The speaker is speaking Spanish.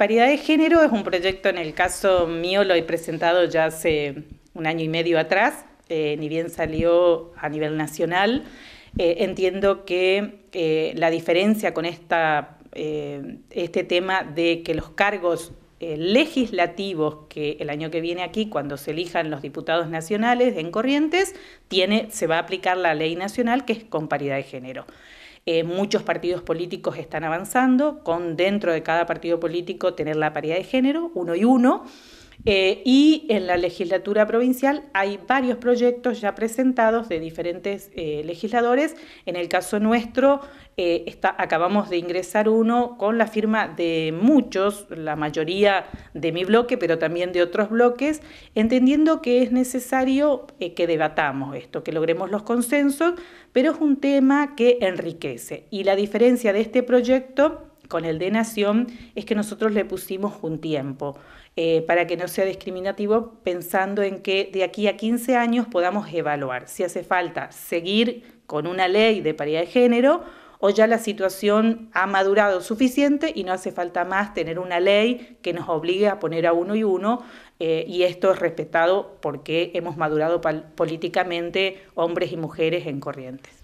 Paridad de Género es un proyecto, en el caso mío, lo he presentado ya hace un año y medio atrás, eh, ni bien salió a nivel nacional. Eh, entiendo que eh, la diferencia con esta, este tema de que los cargos legislativos que el año que viene aquí, cuando se elijan los diputados nacionales en Corrientes, tiene, se va a aplicar la ley nacional que es con paridad de género. Eh, muchos partidos políticos están avanzando con dentro de cada partido político tener la paridad de género, uno y uno. Eh, y en la legislatura provincial hay varios proyectos ya presentados de diferentes eh, legisladores. En el caso nuestro, eh, acabamos de ingresar uno con la firma de muchos, la mayoría de mi bloque, pero también de otros bloques, entendiendo que es necesario que debatamos esto, que logremos los consensos, pero es un tema que enriquece. Y la diferencia de este proyecto con el de nación es que nosotros le pusimos un tiempo eh, para que no sea discriminativo, pensando en que de aquí a 15 años podamos evaluar si hace falta seguir con una ley de paridad de género o ya la situación ha madurado suficiente y no hace falta más tener una ley que nos obligue a poner a uno y uno, eh, y esto es respetado porque hemos madurado políticamente hombres y mujeres en corrientes.